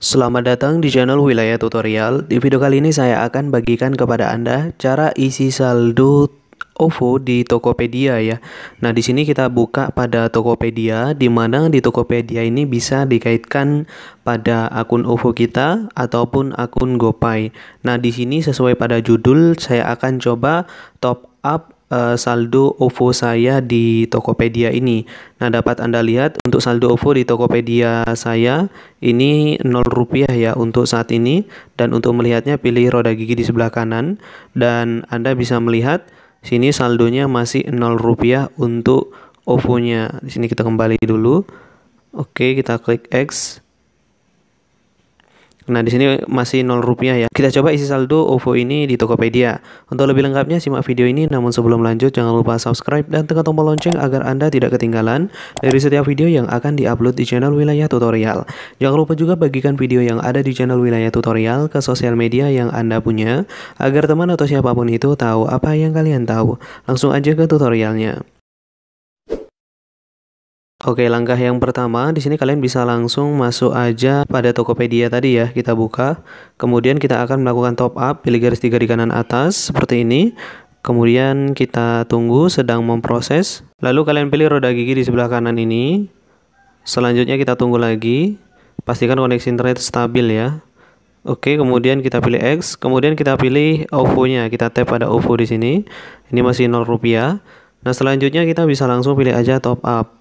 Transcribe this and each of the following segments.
Selamat datang di channel Wilayah Tutorial. Di video kali ini saya akan bagikan kepada Anda cara isi saldo OVO di Tokopedia ya. Nah, di sini kita buka pada Tokopedia di mana di Tokopedia ini bisa dikaitkan pada akun OVO kita ataupun akun GoPay. Nah, di sini sesuai pada judul saya akan coba top up Eh, saldo OVO saya di Tokopedia ini. Nah, dapat Anda lihat untuk saldo OVO di Tokopedia saya ini 0 rupiah ya untuk saat ini dan untuk melihatnya pilih roda gigi di sebelah kanan dan Anda bisa melihat sini saldonya masih 0 rupiah untuk OVO-nya. Di sini kita kembali dulu. Oke, kita klik X. Nah, di sini masih 0 rupiah ya. Kita coba isi saldo OVO ini di Tokopedia. Untuk lebih lengkapnya simak video ini, namun sebelum lanjut jangan lupa subscribe dan tekan tombol lonceng agar Anda tidak ketinggalan dari setiap video yang akan diupload di channel Wilayah Tutorial. Jangan lupa juga bagikan video yang ada di channel Wilayah Tutorial ke sosial media yang Anda punya agar teman atau siapapun itu tahu apa yang kalian tahu. Langsung aja ke tutorialnya. Oke, langkah yang pertama di sini kalian bisa langsung masuk aja pada Tokopedia tadi ya, kita buka. Kemudian kita akan melakukan top up, pilih garis tiga di kanan atas seperti ini. Kemudian kita tunggu sedang memproses. Lalu kalian pilih roda gigi di sebelah kanan ini. Selanjutnya kita tunggu lagi. Pastikan koneksi internet stabil ya. Oke, kemudian kita pilih X, kemudian kita pilih OVO-nya. Kita tap pada OVO di sini. Ini masih 0 rupiah. Nah, selanjutnya kita bisa langsung pilih aja top up.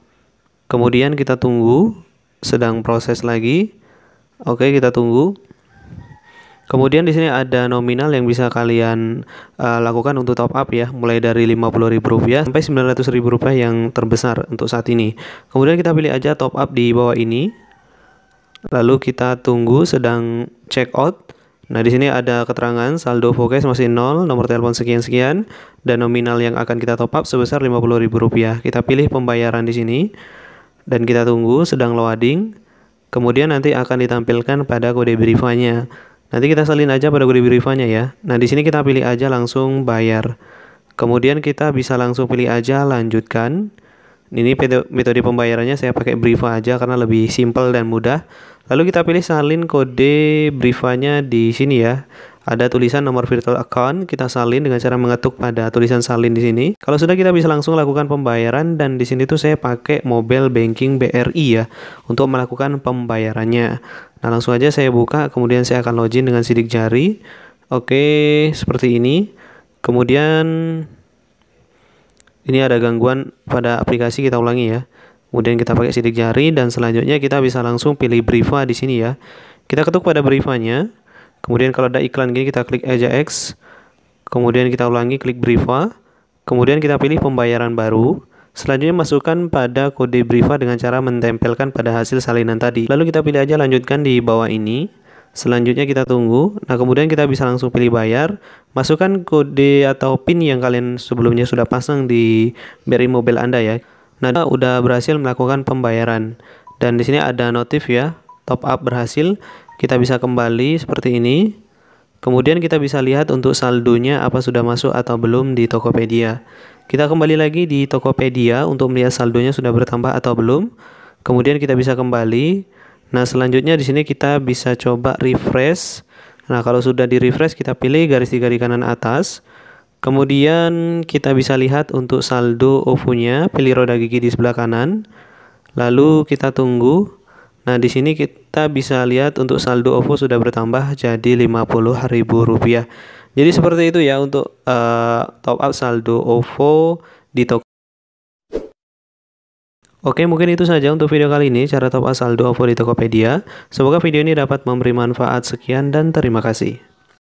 Kemudian kita tunggu, sedang proses lagi. Oke, kita tunggu. Kemudian di sini ada nominal yang bisa kalian uh, lakukan untuk top up ya, mulai dari Rp50.000 sampai Rp900.000 yang terbesar untuk saat ini. Kemudian kita pilih aja top up di bawah ini. Lalu kita tunggu sedang check out. Nah, di sini ada keterangan saldo Vokes masih nol nomor telepon sekian-sekian dan nominal yang akan kita top up sebesar Rp50.000. Kita pilih pembayaran di sini dan kita tunggu sedang loading. Kemudian nanti akan ditampilkan pada kode briefanya. Nanti kita salin aja pada kode briefanya ya. Nah, di sini kita pilih aja langsung bayar. Kemudian kita bisa langsung pilih aja lanjutkan. Ini metode pembayarannya saya pakai Briva aja karena lebih simple dan mudah. Lalu kita pilih salin kode Brivanya di sini ya. Ada tulisan nomor virtual account, kita salin dengan cara mengetuk pada tulisan salin di sini. Kalau sudah kita bisa langsung lakukan pembayaran dan di sini tuh saya pakai mobile banking BRI ya untuk melakukan pembayarannya. Nah, langsung aja saya buka, kemudian saya akan login dengan sidik jari. Oke, seperti ini. Kemudian ini ada gangguan pada aplikasi kita ulangi ya. Kemudian kita pakai sidik jari dan selanjutnya kita bisa langsung pilih Briva di sini ya. Kita ketuk pada Brivanya. Kemudian kalau ada iklan gini kita klik aja X. Kemudian kita ulangi klik Briva. Kemudian kita pilih pembayaran baru. Selanjutnya masukkan pada kode Briva dengan cara mentempelkan pada hasil salinan tadi. Lalu kita pilih aja lanjutkan di bawah ini. Selanjutnya kita tunggu. Nah, kemudian kita bisa langsung pilih bayar. Masukkan kode atau PIN yang kalian sebelumnya sudah pasang di beri mobil Anda ya. Nah, udah berhasil melakukan pembayaran. Dan di sini ada notif ya, top up berhasil, kita bisa kembali seperti ini. Kemudian kita bisa lihat untuk saldonya apa sudah masuk atau belum di Tokopedia. Kita kembali lagi di Tokopedia untuk melihat saldonya sudah bertambah atau belum. Kemudian kita bisa kembali. Nah, selanjutnya di sini kita bisa coba refresh. Nah, kalau sudah di-refresh kita pilih garis tiga di kanan atas. Kemudian kita bisa lihat untuk saldo OVO-nya, pilih roda gigi di sebelah kanan. Lalu kita tunggu. Nah, di sini kita bisa lihat untuk saldo OVO sudah bertambah jadi Rp50.000. Jadi seperti itu ya untuk uh, top up saldo OVO di toko Oke, mungkin itu saja untuk video kali ini, cara top up saldo OVO di Tokopedia. Semoga video ini dapat memberi manfaat. Sekian dan terima kasih.